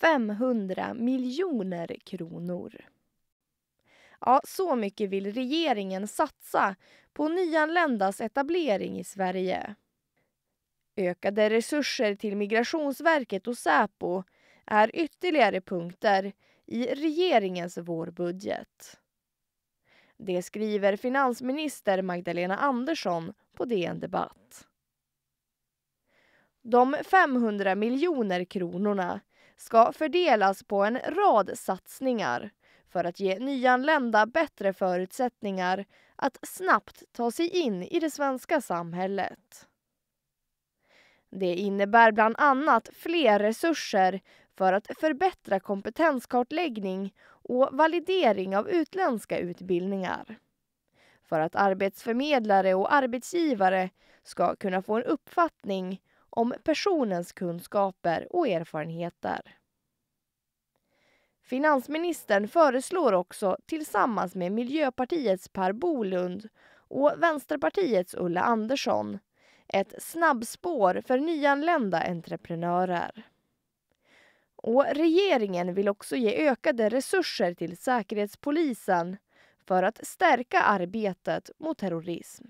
500 miljoner kronor. Ja, så mycket vill regeringen satsa på nyanländas etablering i Sverige. Ökade resurser till Migrationsverket och Säpo är ytterligare punkter i regeringens vårbudget. Det skriver finansminister Magdalena Andersson på DN Debatt. De 500 miljoner kronorna ska fördelas på en rad satsningar för att ge nyanlända bättre förutsättningar att snabbt ta sig in i det svenska samhället. Det innebär bland annat fler resurser för att förbättra kompetenskartläggning och validering av utländska utbildningar. För att arbetsförmedlare och arbetsgivare ska kunna få en uppfattning om personens kunskaper och erfarenheter. Finansministern föreslår också tillsammans med Miljöpartiets Per Bolund och Vänsterpartiets Ulla Andersson ett snabbspår för nyanlända entreprenörer. Och regeringen vill också ge ökade resurser till Säkerhetspolisen för att stärka arbetet mot terrorism.